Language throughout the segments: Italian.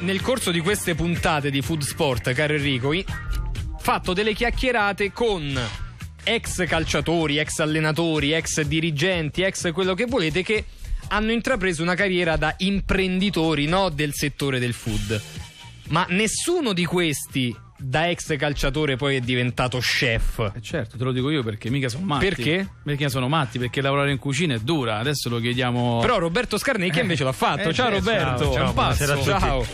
nel corso di queste puntate di Food Sport, caro Enrico, ho fatto delle chiacchierate con ex calciatori, ex allenatori, ex dirigenti, ex quello che volete che hanno intrapreso una carriera da imprenditori no, del settore del food. Ma nessuno di questi da ex calciatore poi è diventato chef. Eh certo, te lo dico io perché mica sono matti. Perché? Perché sono matti, perché lavorare in cucina è dura. Adesso lo chiediamo. Però Roberto Scarnecchia eh. invece l'ha fatto. Eh, ciao eh, Roberto, ciao, ciao, ciao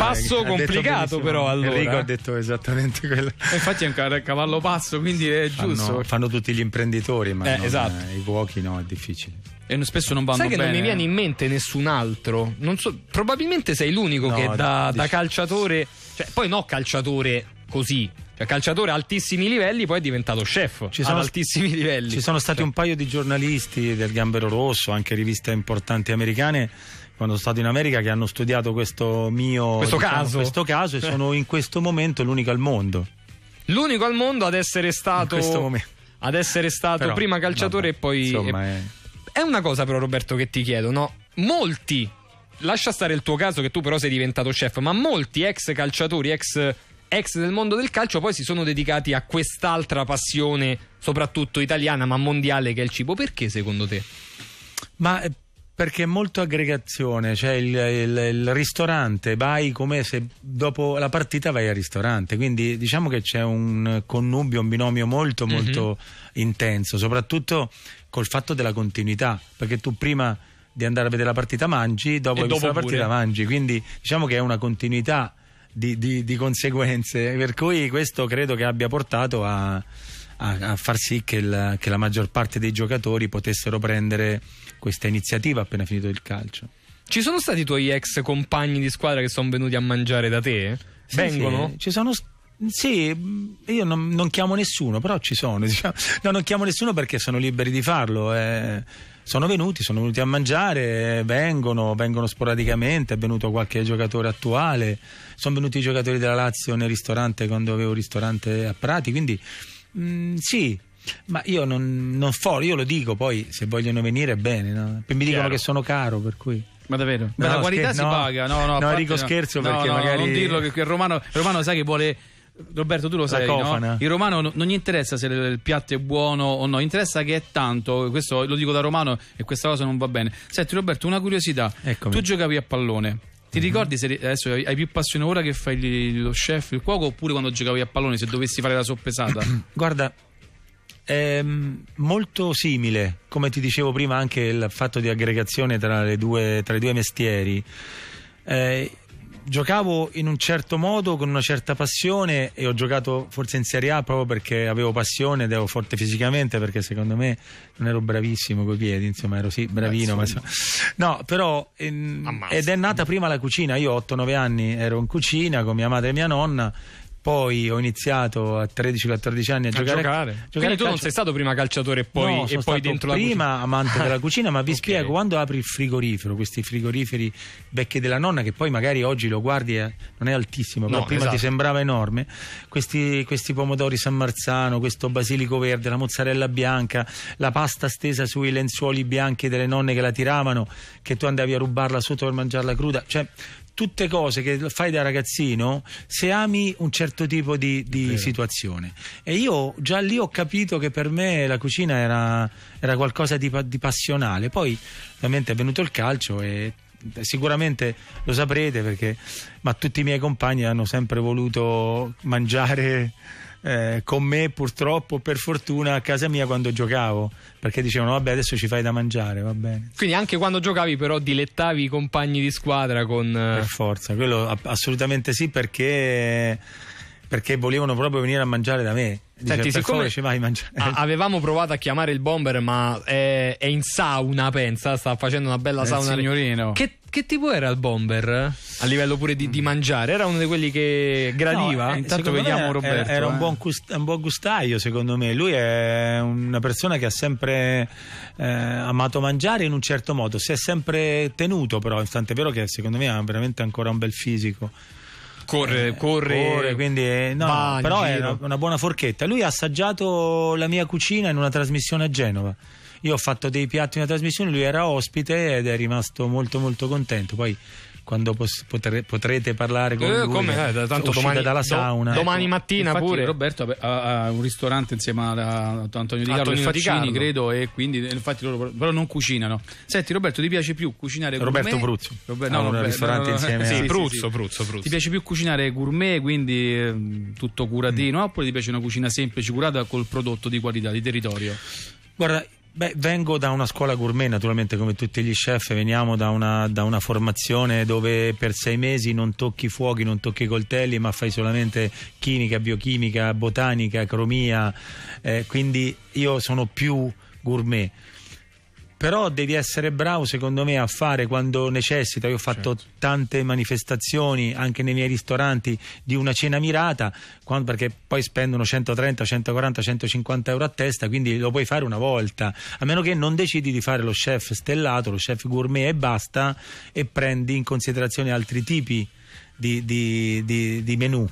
passo eh, complicato, però. Allora. Enrico ha detto esattamente quello. E infatti è un cavallo passo, quindi è fanno, giusto. Fanno tutti gli imprenditori, ma eh, non, esatto. Eh, i cuochi no, è difficile. E spesso non vanno Sai che bene. non mi eh. viene in mente nessun altro. So, probabilmente sei l'unico no, che da, da calciatore, cioè, poi no calciatore così, cioè, calciatore a altissimi livelli, poi è diventato chef ci sono, ad altissimi livelli. Ci sono stati cioè. un paio di giornalisti del Gambero Rosso, anche riviste importanti americane quando sono stato in America che hanno studiato questo mio questo, diciamo, caso. questo caso e sono in questo momento l'unico al mondo. L'unico al mondo ad essere stato, questo ad essere stato però, prima calciatore vabbè, e poi... Insomma, È... Eh. è una cosa però Roberto che ti chiedo, no? Molti lascia stare il tuo caso che tu però sei diventato chef, ma molti ex calciatori, ex, ex, del mondo del calcio poi si sono dedicati a quest'altra passione, soprattutto italiana ma mondiale che è il cibo. Perché secondo te? Ma eh, perché è molto aggregazione, cioè il, il, il, ristorante, vai come se dopo la partita vai al ristorante, quindi diciamo che c'è un connubio, un binomio molto mhm. molto mm-hmm. intenso, soprattutto col fatto della continuità, perché tu prima di andare a vedere la partita mangi, dopo, dopo la partita mangi, quindi diciamo che è una continuità di, di, di conseguenze, per cui questo credo che abbia portato a a, a far sì che, il, che la maggior parte dei giocatori potessero prendere questa iniziativa appena finito il calcio. Ci sono stati i tuoi ex compagni di squadra che sono venuti a mangiare da te? Sì, Vengono? Sì, ci sono Sì, io non, non, chiamo nessuno, però ci sono. Diciamo. No, non chiamo nessuno perché sono liberi di farlo. Eh, sono venuti, sono venuti a mangiare, vengono, vengono sporadicamente, è venuto qualche giocatore attuale, sono venuti i giocatori della Lazio nel ristorante quando avevo il ristorante a Prati, quindi Mm, sì, ma io non, non for, io lo dico poi se vogliono venire bene, no? mi dicono Chiaro. che sono caro per cui... Ma davvero? Ma la qualità scherzo, si no. paga, no? No, no dico scherzo perché magari... Non dirlo che il romano, romano sai che vuole... Roberto, tu lo sai, no? il romano non gli interessa se il piatto è buono o no, interessa che è tanto. Questo lo dico da romano e questa cosa non va bene. Senti, Roberto, una curiosità: Eccomi. tu giocavi a pallone, ti mhm. ricordi se adesso hai più passione ora che fai lo chef, il cuoco, oppure quando giocavi a pallone se dovessi fare la soppesata? Guarda, è ehm, molto simile, come ti dicevo prima, anche il fatto di aggregazione tra, due, tra i due mestieri. Eh, giocavo in un certo modo, con una certa passione e ho giocato forse in Serie A proprio perché avevo passione ed ero forte fisicamente perché secondo me non ero bravissimo coi piedi, insomma ero sì bravino, Ma ma no, però in... Ehm, ed è nata prima la cucina, io 8-9 anni ero in cucina con mia madre e mia nonna poi ho iniziato a 13-14 anni a, a giocare. giocare. Quindi giocare tu non sei stato prima calciatore e poi, no, e poi dentro prima la amante della cucina, ma vi okay. spiego, quando apri il frigorifero, questi frigoriferi vecchi della nonna, che poi magari oggi lo guardi eh, non è altissimo, no, però prima esatto. ti sembrava enorme, questi, questi, pomodori San Marzano, questo basilico verde, la mozzarella bianca, la pasta stesa sui lenzuoli bianchi delle nonne che la tiravano, che tu andavi a rubarla sotto per mangiarla cruda, cioè tutte cose che fai da ragazzino se ami un certo tipo di, di situazione. E io già lì ho capito che per me la cucina era, era qualcosa di, di, passionale. Poi ovviamente è venuto il calcio e sicuramente lo saprete perché ma tutti i miei compagni hanno sempre voluto mangiare eh, con me purtroppo per fortuna a casa mia quando giocavo perché dicevano vabbè adesso ci fai da mangiare va bene quindi anche quando giocavi però dilettavi i compagni di squadra con eh, per forza quello assolutamente sì perché perché volevano proprio venire a mangiare da me. Dice, siccome ci vai a mangiare. avevamo provato a chiamare il bomber, ma è, è in sauna, pensa, sta facendo una bella eh, sauna. Signorino. Che che tipo era il bomber? A livello pure di, di mangiare, era uno di quelli che gradiva. No, eh, intanto vediamo Roberto. Era, un, eh. buon gust- un, buon gustaio, secondo me. Lui è una persona che ha sempre eh, amato mangiare in un certo modo. Si è sempre tenuto, però, tant'è vero che secondo me ha veramente ancora un bel fisico. Corre, eh, corre, corre, quindi eh, no, va, però è una, una buona forchetta. Lui ha assaggiato la mia cucina in una trasmissione a Genova io ho fatto dei piatti in una trasmissione, lui era ospite ed è rimasto molto molto contento. Poi quando potre, potrete parlare con eh, lui come, eh, tanto domani, dalla sauna do, ecco. domani mattina Infatti pure Roberto ha, ha, un ristorante insieme a, Antonio Di ah, Carlo Antonio Faccini credo e quindi infatti loro però non cucinano senti Roberto ti piace più cucinare gourmet Roberto Bruzzo Robert, no, no, un ristorante no, no, insieme sì, a sì, Bruzzo, sì, Pruzzo, Pruzzo, ti piace più cucinare gourmet quindi eh, tutto curatino mm. oppure ti piace una cucina semplice curata col prodotto di qualità di territorio guarda Beh, vengo da una scuola gourmet, naturalmente come tutti gli chef, veniamo da una, da una, formazione dove per sei mesi non tocchi fuochi, non tocchi coltelli, ma fai solamente chimica, biochimica, botanica, cromia, eh, quindi io sono più gourmet però devi essere bravo secondo me a fare quando necessita, io ho fatto certo. tante manifestazioni anche nei miei ristoranti di una cena mirata, quando, perché poi spendono 130, 140, 150 euro a testa, quindi lo puoi fare una volta, a meno che non decidi di fare lo chef stellato, lo chef gourmet e basta e prendi in considerazione altri tipi di, di, di, di menù.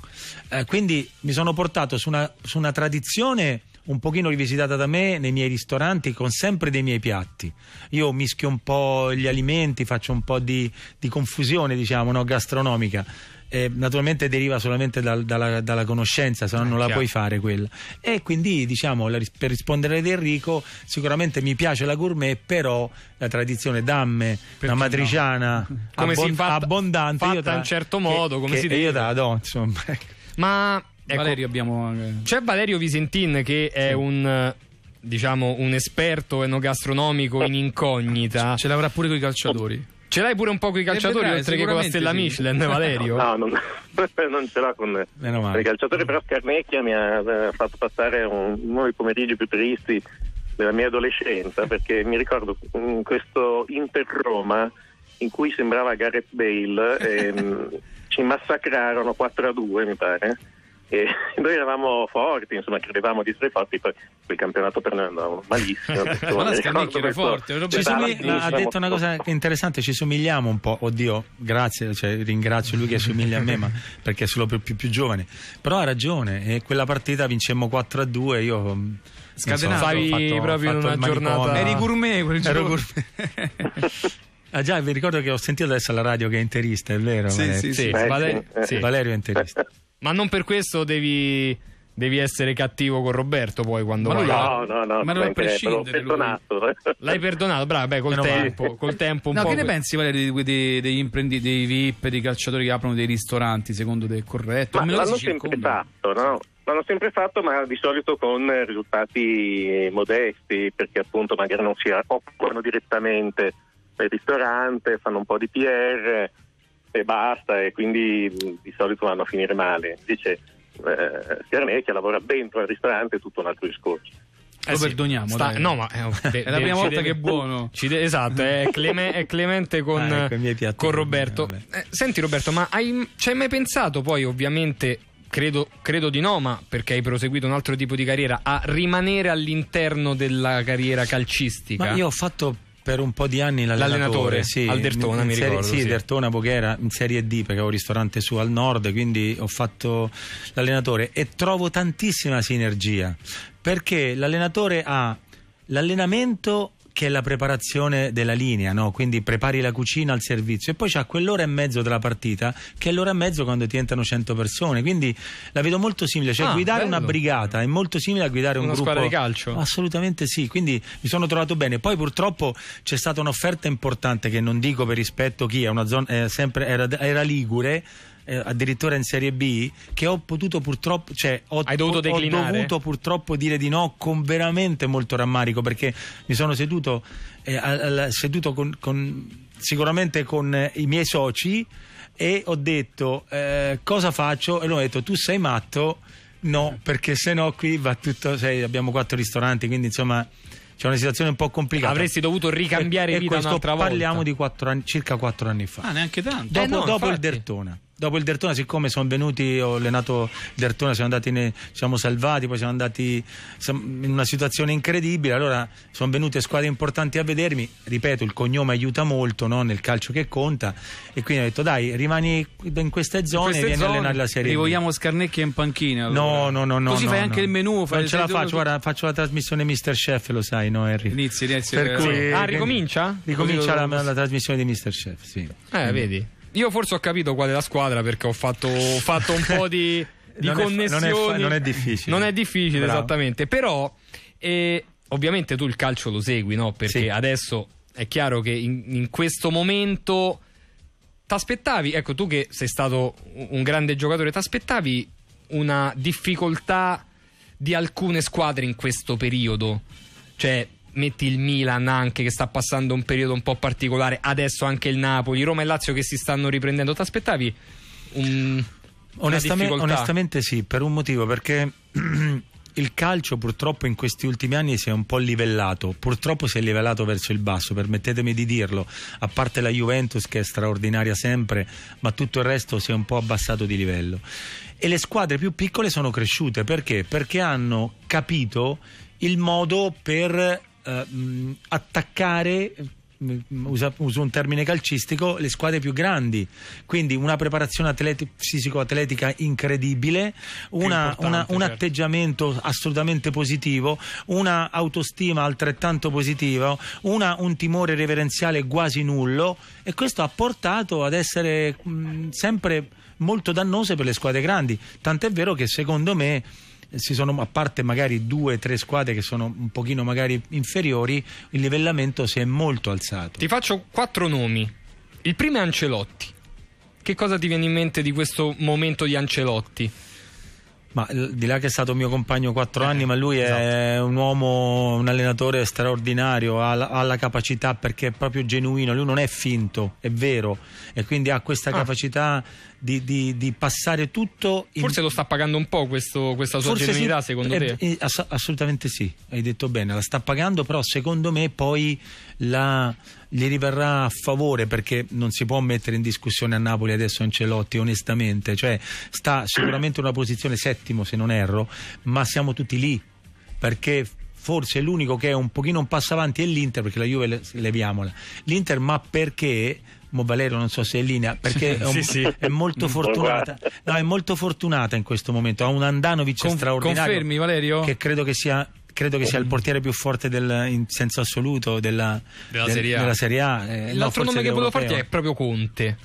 Eh, quindi mi sono portato su una, su una tradizione un pochino rivisitata da me nei miei ristoranti con sempre dei miei piatti. Io mischio un po' gli alimenti, faccio un po' di, di confusione, diciamo, no? gastronomica. Eh, naturalmente deriva solamente dal, dalla, dalla, conoscenza, se no eh, non la puoi fare quella. E quindi, diciamo, la, per rispondere ad Enrico, sicuramente mi piace la gourmet, però la tradizione damme, la matriciana, no? come abbon- si fa, abbondante, fatta io te, in certo modo, che, come che si dice. Io te la do, insomma. Ecco. Ma Ecco, Valerio abbiamo... Eh, C'è Valerio Visentin che è sì. un eh, diciamo un esperto enogastronomico in eh. incognita. Ce l'avrà pure con i calciatori. Ce l'hai pure un po' con i calciatori, vedrai, oltre che con la stella Michelin, Valerio? No, no non, non, ce l'ha con i calciatori, però Scarnecchia mi ha fatto passare uno dei pomeriggi più tristi della mia adolescenza, perché mi ricordo mm, questo Inter-Roma in cui sembrava Gareth Bale, e, ehm, ci massacrarono 4 2, mi pare e noi eravamo forti, insomma, credevamo di essere forti, poi quel campionato per noi andava malissimo. Ma la Scamicchi era forte. Somig- ha diciamo. detto una cosa interessante, ci somigliamo un po', oddio, grazie, cioè, ringrazio lui che somiglia a me, ma perché è solo più, più, più giovane. Però ha ragione, e quella partita vincemmo 4-2, io mm, scatenato. fai so, proprio in una giornata. Eri gourmet quel giorno. Ero gourmet. ah già, vi ricordo che ho sentito adesso alla radio che è interista, è vero? Sì, Valerio? sì, sì. Eh, Valerio, eh, sì. Valerio è interista. Ma non per questo devi, devi essere cattivo con Roberto poi quando ma No, no, no, ma non l'ho perdonato. Eh. L'hai perdonato, bravo, beh, col tempo, col tempo un no, po'. Che ne pensi Valerio degli, degli imprendi, dei VIP, dei calciatori che aprono dei ristoranti, secondo te è corretto? Ma l'hanno sempre fatto, no? L'hanno sempre fatto, ma di solito con risultati modesti, perché appunto magari non si occupano direttamente del ristorante, fanno un po' di PR, e basta e quindi di solito vanno a finire male. Invece eh, Scarnecchia lavora dentro al ristorante, è tutto un altro discorso. Eh lo sì, perdoniamo. Sta, no, ma eh, è la prima volta deve, che è buono. De, esatto, è, Cleme, è, Clemente con, ah, ecco, con Roberto. Eh, senti, Roberto, ma hai, ci hai mai pensato poi, ovviamente. Credo, credo, di no, ma perché hai proseguito un altro tipo di carriera, a rimanere all'interno della carriera calcistica? Ma io ho fatto per un po' di anni l'allenatore, l'allenatore sì, al Dertona, mi ricordo. Serie, sì, sì, Dertona Pochera in Serie D perché avevo un ristorante su al nord, quindi ho fatto l'allenatore e trovo tantissima sinergia perché l'allenatore ha l'allenamento che è la preparazione della linea, no? quindi prepari la cucina al servizio e poi c'è quell'ora e mezzo della partita che è l'ora e mezzo quando ti entrano 100 persone, quindi la vedo molto simile, cioè ah, guidare bello. una brigata è molto simile a guidare una un gruppo. Una squadra di calcio? Assolutamente sì, quindi mi sono trovato bene. Poi purtroppo c'è stata un'offerta importante che non dico per rispetto chi è una zona, eh, sempre, era, era Ligure, eh, addirittura in Serie B, che ho potuto purtroppo, cioè ho, Hai dovuto, ho, ho dovuto purtroppo dire di no con veramente molto rammarico perché mi sono seduto, eh, al, seduto con, con, sicuramente con eh, i miei soci e ho detto eh, cosa faccio e loro hanno detto tu sei matto no perché se no qui va tutto sei, abbiamo quattro ristoranti quindi insomma c'è una situazione un po' complicata. Avresti dovuto ricambiare e, vita e un'altra volta. Parliamo di 4 anni, circa quattro anni fa. Ah, neanche tanto. Dopo, eh no, dopo il Dertona dopo il Dertona, siccome sono venuti, ho allenato il Dertona, siamo andati, ne, siamo salvati, poi siamo andati in una situazione incredibile, allora sono venute squadre importanti a vedermi, ripeto, il cognome aiuta molto no? nel calcio che conta e quindi ho detto dai, rimani in queste zone in e vieni a allenare la Serie B. vogliamo Scarnecchia in panchina. Allora. No, no, no, no. Così no, fai no, anche il menù. Fai non ce la faccio, guarda, faccio la trasmissione Mister Chef, lo sai, no Henry? Inizi, inizi. Per cui, sì. Ah, ricomincia? Ricomincia la, la, trasmissione di Mister Chef, sì. Eh, vedi. Io forse ho capito qual è la squadra perché ho fatto, ho fatto un po' di, di non connessioni. È, non, è, non, è, difficile. Non è difficile, Bravo. esattamente. Però, eh, ovviamente tu il calcio lo segui, no? Perché sì. adesso è chiaro che in, in questo momento ti aspettavi, ecco tu che sei stato un grande giocatore, ti aspettavi una difficoltà di alcune squadre in questo periodo? Cioè, metti il Milan anche che sta passando un periodo un po' particolare, adesso anche il Napoli, Roma e Lazio che si stanno riprendendo, ti aspettavi un... Onestamente, onestamente sì, per un motivo, perché il calcio purtroppo in questi ultimi anni si è un po' livellato, purtroppo si è livellato verso il basso, permettetemi di dirlo, a parte la Juventus che è straordinaria sempre, ma tutto il resto si è un po' abbassato di livello. E le squadre più piccole sono cresciute perché? Perché hanno capito il modo per ehm, attaccare mm, uso un termine calcistico, le squadre più grandi. Quindi una preparazione atleti- fisico-atletica incredibile, una, una, un certo. atteggiamento assolutamente positivo, una autostima altrettanto positiva, una, un timore reverenziale quasi nullo e questo ha portato ad essere mh, mm, sempre molto dannose per le squadre grandi. Tant'è vero che secondo me si sono, a parte magari due o tre squadre che sono un pochino magari inferiori, il livellamento si è molto alzato. Ti faccio quattro nomi. Il primo è Ancelotti. Che cosa ti viene in mente di questo momento di Ancelotti? Ma di là che è stato mio compagno quattro eh, anni, ma lui è esatto. un uomo, un allenatore straordinario, ha la, ha la, capacità perché è proprio genuino, lui non è finto, è vero, e quindi ha questa ah. capacità di, di, di, passare tutto. In... Forse lo sta pagando un po' questo, questa sua Forse genuinità, sì, secondo è, eh, te? Eh, ass assolutamente sì, hai detto bene, la sta pagando, però secondo me poi la, gli riverrà a favore perché non si può mettere in discussione a Napoli adesso Ancelotti onestamente, cioè sta sicuramente in una posizione settimo se non erro, ma siamo tutti lì perché forse l'unico che è un pochino un passo avanti è l'Inter perché la Juve leviamola. L'Inter ma perché Mo Valerio non so se è in linea perché è, un, sì, sì. è molto fortunata no, è molto fortunata in questo momento ha un Andanovic Con, straordinario confermi Valerio? che credo che sia credo che sia il oh. portiere più forte del, in senso assoluto della, della, del, serie, a. della serie A. Eh, L'altro no, nome che volevo farti è proprio Conte.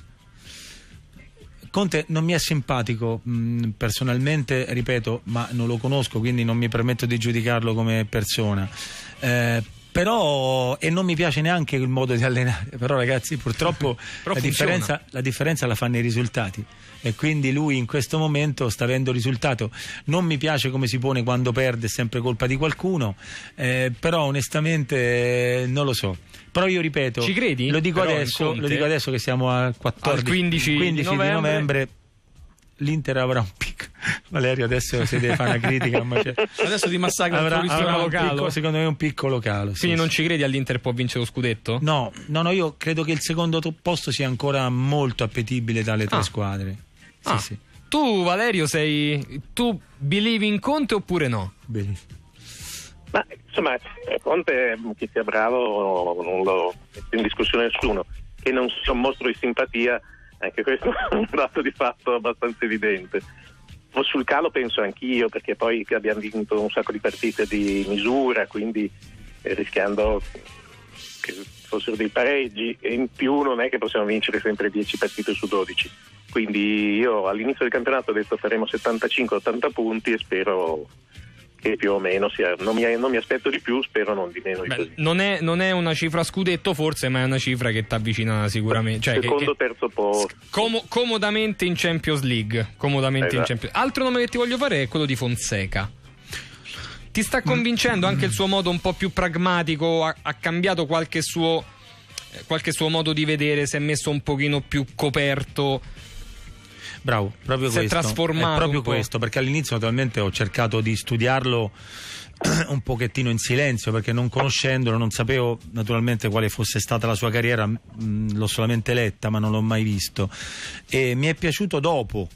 Conte non mi è simpatico mm, personalmente, ripeto, ma non lo conosco, quindi non mi permetto di giudicarlo come persona. Eh, però e non mi piace neanche il modo di allenare però ragazzi purtroppo però la, differenza, la, differenza, la fanno i risultati e quindi lui in questo momento sta avendo risultato non mi piace come si pone quando perde è sempre colpa di qualcuno eh, però onestamente eh, non lo so però io ripeto ci credi? lo dico, adesso, lo dico adesso che siamo al 14 al 15, 15 di novembre, di novembre l'Inter avrà un picco. Valerio adesso si deve fare una critica. ma cioè... Adesso ti massacra avrà, il tuo avrà locale. secondo me un piccolo calo. Quindi sì, non ci credi all'Inter può vincere lo scudetto? No, no, no, io credo che il secondo posto sia ancora molto appetibile dalle tre ah. squadre. Sì, ah. sì. Tu Valerio sei... Tu believe in Conte oppure no? Bene. Ma insomma, eh, Conte, che sia bravo, non lo mette in discussione nessuno. Che non sia un mostro di simpatia anche questo è un dato di fatto abbastanza evidente. sul calo penso anch'io, perché poi abbiamo vinto un sacco di partite di misura, quindi eh, rischiando che fossero dei pareggi e in più non è che possiamo vincere sempre 10 partite su 12. Quindi io all'inizio del campionato ho detto faremo 75-80 punti e spero che più o meno sia, eh, non, mi, non mi aspetto di più, spero non di meno. Beh, non, è, non, è, una cifra scudetto forse, ma è una cifra che ti avvicina sicuramente. Cioè Secondo, che, terzo posto. Com- comodamente in Champions League. Comodamente esatto. in Champions Altro nome che ti voglio fare è quello di Fonseca. Ti sta mm. convincendo anche il suo modo un po' più pragmatico? Ha, ha cambiato qualche suo, eh, qualche suo modo di vedere? Si è messo un pochino più coperto? Bravo, proprio si questo. è trasformato. È proprio questo, perché all'inizio naturalmente ho cercato di studiarlo un pochettino in silenzio perché non conoscendolo non sapevo naturalmente quale fosse stata la sua carriera mm, l'ho solamente letta ma non l'ho mai visto e mi è piaciuto dopo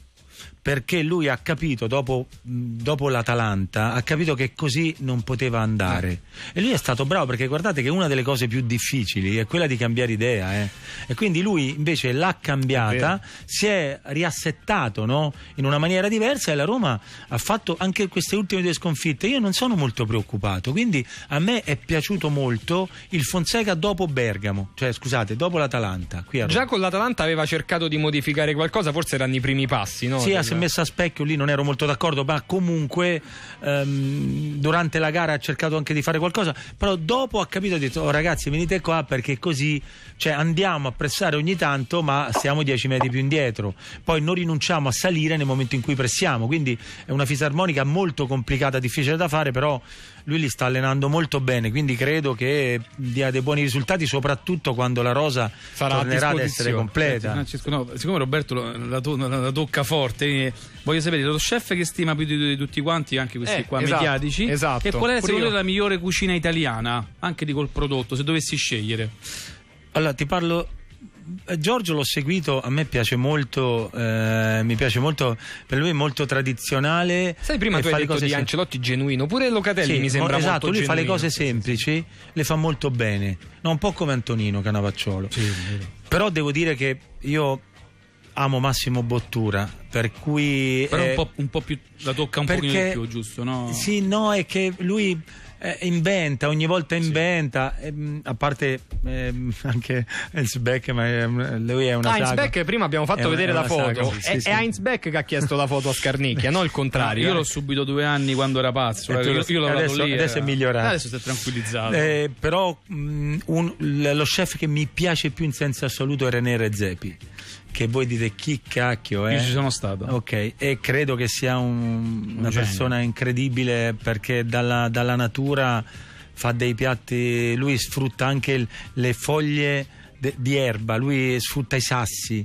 perché lui ha capito dopo, dopo, l'Atalanta ha capito che così non poteva andare eh. e lui è stato bravo perché guardate che una delle cose più difficili è quella di cambiare idea eh. e quindi lui invece l'ha cambiata si è riassettato no? in una maniera diversa e la Roma ha fatto anche queste ultime due sconfitte io non sono molto preoccupato quindi a me è piaciuto molto il Fonseca dopo Bergamo cioè scusate dopo l'Atalanta già con l'Atalanta aveva cercato di modificare qualcosa forse erano i primi passi no? sì, cioè, si è messa a specchio, lì non ero molto d'accordo, ma comunque ehm, durante la gara ha cercato anche di fare qualcosa, però dopo ha capito ha detto oh, ragazzi venite qua perché così cioè, andiamo a pressare ogni tanto ma siamo 10 metri più indietro, poi non rinunciamo a salire nel momento in cui pressiamo, quindi è una fisarmonica molto complicata, difficile da fare, però lui li sta allenando molto bene, quindi credo che dia dei buoni risultati, soprattutto quando la rosa Farà tornerà ad essere completa. Francesco, no, siccome Roberto la, to- la tocca forte, eh, voglio sapere lo chef che stima più di, di tutti quanti, anche questi eh, qua esatto, mediatici, esatto. e qual è secondo te la migliore cucina italiana, anche di col prodotto, se dovessi scegliere? Allora, ti parlo eh, Giorgio l'ho seguito, a me piace molto, eh, mi piace molto, per lui è molto tradizionale. Sai, prima tu hai detto di Ancelotti genuino, pure Locatelli sì, mi sembra mo, esatto, lui genuino. fa le cose semplici, le fa molto bene, no, un po' come Antonino Canavacciolo. Sì, Però devo dire che io amo Massimo Bottura, per cui... Però eh, un, po', un, po', più, la tocca un perché, pochino di più, giusto? No? Sì, no, è che lui eh, inventa, ogni volta inventa, sì. ehm, a parte ehm, anche Heinz Beck, ma ehm, lui è una ah, Heinz Beck prima abbiamo fatto è vedere una, la foto, saga, sì, è, sì, è Heinz Beck che ha chiesto la foto a Scarnicchia, non il contrario. Io l'ho subito due anni quando era pazzo, eh, eh io, io adesso, lì, adesso era... è eh. migliorato. Adesso si è tranquillizzato. Eh, però mh, mm, un, lo chef che mi piace più in senso assoluto è René Rezepi che voi dite chi cacchio è. Io ci sono stato. Ok, e credo che sia un, una un persona incredibile perché dalla, dalla, natura fa dei piatti, lui sfrutta anche il, le foglie de, di erba, lui sfrutta i sassi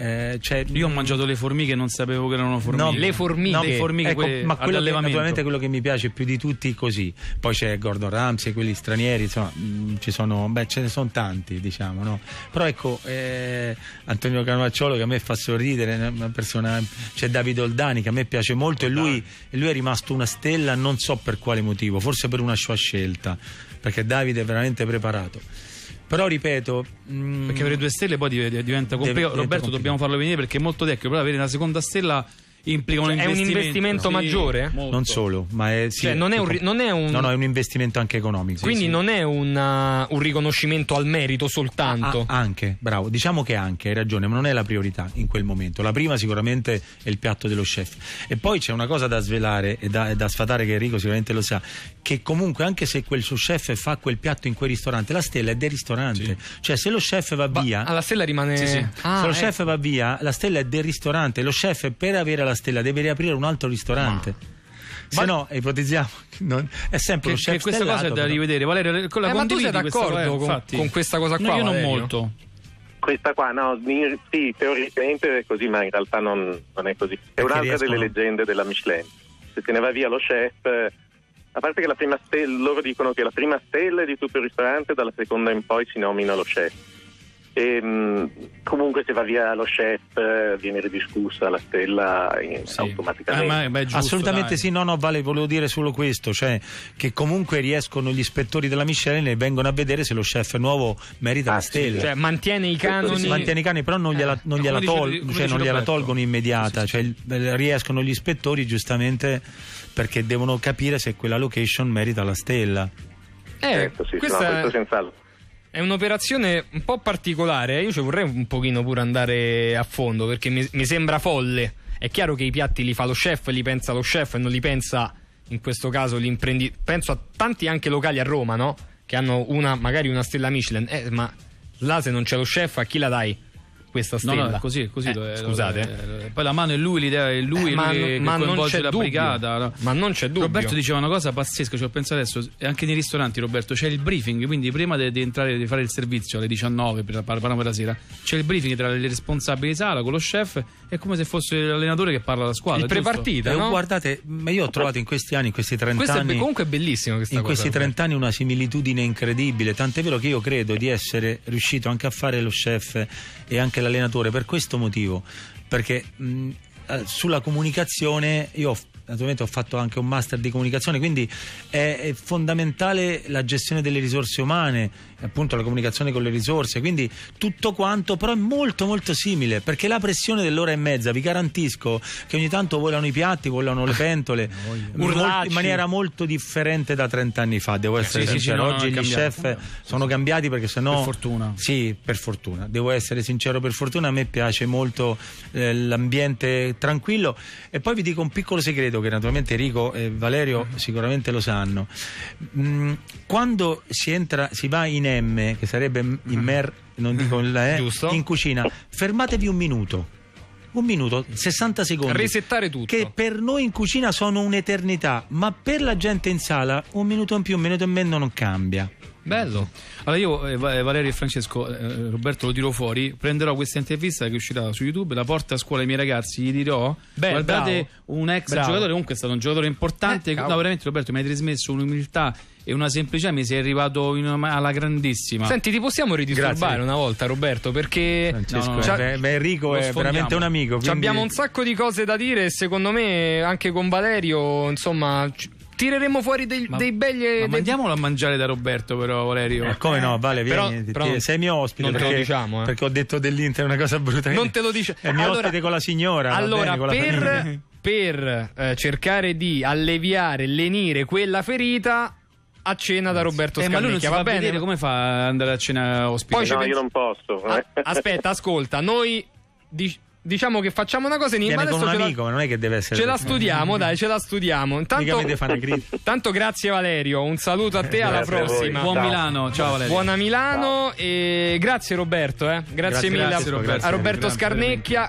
eh, cioè, io ho mangiato le formiche non sapevo che erano formiche. No, le formiche, no, le formiche ecco, quelle, ma quello che, naturalmente quello che mi piace più di tutti così. Poi c'è Gordon Ramsay, quelli stranieri, insomma, mh, mm, ci sono, beh, ce ne sono tanti, diciamo, no? Però ecco, eh, Antonio Canovacciolo che a me fa sorridere, persona, c'è Davide Oldani che a me piace molto e lui, lui, è rimasto una stella, non so per quale motivo, forse per una sua scelta, perché Davide è veramente preparato. Però ripeto. Mh, mm, perché avere due stelle poi diventa, complicato. Roberto, complica. dobbiamo farlo venire perché è molto tecnico. Però avere una seconda stella implica un cioè, investimento. È un investimento sì, maggiore? Molto. Non solo, ma è, sì, cioè, non, è un, non è un... No, no, è un investimento anche economico. Quindi sì, non è una, uh, un riconoscimento al merito soltanto. Ah, ah, anche, bravo, diciamo che anche, hai ragione, ma non è la priorità in quel momento. La prima sicuramente è il piatto dello chef. E poi c'è una cosa da svelare e da, da sfatare che Enrico sicuramente lo sa, che comunque anche se quel suo chef fa quel piatto in quel ristorante, la stella è del ristorante. Sì. Cioè se lo chef va via... Ma, la stella rimane... Sì, sì. Ah, se lo eh. chef ecco. va via, la stella è del ristorante. Lo chef per avere la Stella deve riaprire un altro ristorante. Ma. Se no, ipotizziamo, non, è sempre che, lo chef che questa cosa è da rivedere. Valerio, con la eh, ma tu sei d'accordo con, con, questa cosa qua? No, io Valerio. non molto. Questa qua, no, sì, teoricamente è così, ma in realtà non, non è così. È Perché un'altra riescono... delle leggende della Michelin. Se se ne va via lo chef, a parte che la prima stella, loro dicono che la prima stella di tutto il ristorante, dalla seconda in poi si nomina lo chef e, ehm, comunque se va via lo chef viene ridiscussa la stella sì. automaticamente. Ah, beh, giusto, Assolutamente dai. sì, no, no, Vale, volevo dire solo questo, cioè che comunque riescono gli ispettori della Michelin e vengono a vedere se lo chef nuovo merita ah, la stella. Sì. Cioè mantiene i certo, canoni. Mantiene i canoni, però non gliela, eh, cioè, non gliela, tol- dice, cioè, non gliela tolgono immediata, sì, sì. Cioè, riescono gli ispettori giustamente perché devono capire se quella location merita la stella. Eh, certo, sì, questa... no, questo senz'altro. È un'operazione un po' particolare, eh. io ci vorrei un pochino pure andare a fondo perché mi, mi sembra folle. È chiaro che i piatti li fa lo chef, li pensa lo chef e non li pensa in questo caso l'imprenditore. Penso a tanti anche locali a Roma, no? Che hanno una, magari una stella Michelin, eh, ma là se non c'è lo chef a chi la dai? questa stella. No, no, così, così. Eh, scusate. Eh, poi la mano è lui, l'idea è lui, eh, ma, lui ma non c'è la dubbio. brigata. No? Ma non c'è dubbio. Roberto diceva una cosa pazzesca, ci ho pensato adesso, anche nei ristoranti Roberto, c'è il briefing, quindi prima di entrare, di fare il servizio alle 19, per, per, per la sera, c'è il briefing tra le responsabili di sala, con lo chef, è come se fosse l'allenatore che parla alla squadra. Il prepartita, eh, no? Guardate, ma io ho trovato in questi anni, in questi 30 Questo anni... È, comunque è bellissimo questa In cosa, questi 30 anni una similitudine incredibile, tant'è vero che io credo di essere riuscito anche a fare lo chef e anche anche l'allenatore per questo motivo, perché mh, eh, sulla comunicazione io ho naturalmente ho fatto anche un master di comunicazione, quindi è, è fondamentale la gestione delle risorse umane, appunto la comunicazione con le risorse, quindi tutto quanto però è molto molto simile, perché la pressione dell'ora e mezza, vi garantisco che ogni tanto volano i piatti, volano le pentole, in maniera molto differente da 30 anni fa, devo eh essere sì, sincero, sì, sì, oggi no, gli cambiato. chef sono cambiati perché sennò... Per fortuna. Sì, per fortuna, devo essere sincero, per fortuna a me piace molto eh, l'ambiente tranquillo e poi vi dico un piccolo segreto credo che naturalmente Enrico e Valerio sicuramente lo sanno. Mm, quando si, entra, si va in M, che sarebbe in mm. mer, non dico mm. la E, in cucina, fermatevi un minuto un minuto, 60 secondi. Resettare tutto. Che per noi in cucina sono un'eternità, ma per la gente in sala un minuto in più, un minuto in meno non cambia. Bello. Allora io, eh, eh, Valerio e Francesco, eh, Roberto lo tiro fuori, prenderò questa intervista che uscirà su YouTube, la porto a scuola ai miei ragazzi, gli dirò, Beh, guardate bravo. un ex bravo. giocatore, comunque è stato un giocatore importante, eh, no veramente Roberto mi hai trasmesso un'umiltà e una semplicità mi sei arrivato una, alla grandissima. Senti, ti possiamo ridisturbare una volta, Roberto? Perché Francesco, no, no, cioè, beh, Enrico è veramente un amico. Quindi... Abbiamo un sacco di cose da dire e secondo me anche con Valerio, insomma, tireremo fuori dei, ma, dei belli. Ma dei... mandiamolo a mangiare da Roberto, però, Valerio. Eh, come no, vale, vieni. Però, però sei mio ospite. Perché, diciamo, eh. perché, ho detto dell'Inter una cosa brutta. Non te lo dice. È mio allora, ospite con la signora. Allora, bene, per, per eh, cercare di alleviare, lenire quella ferita, a cena da eh, Roberto eh, Scarnicchia. Ma lui non si va bene? come fa ad andare a cena ospite? Poi no, io non posso. Ah, eh. aspetta, ascolta, noi... Dic- diciamo che facciamo una cosa insieme. Viene con un amico, la... non è che deve essere. Ce la studiamo, dai, ce la studiamo. Intanto, tanto grazie Valerio, un saluto a te, alla prossima. Buon ciao. Milano, ciao Valerio. Buona Milano ciao. e grazie Roberto, eh. grazie, grazie, mille grazie, a, Roberto, a Roberto Scarnecchia.